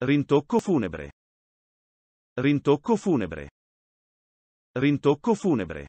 Rintocco funebre. Rintocco funebre. Rintocco funebre.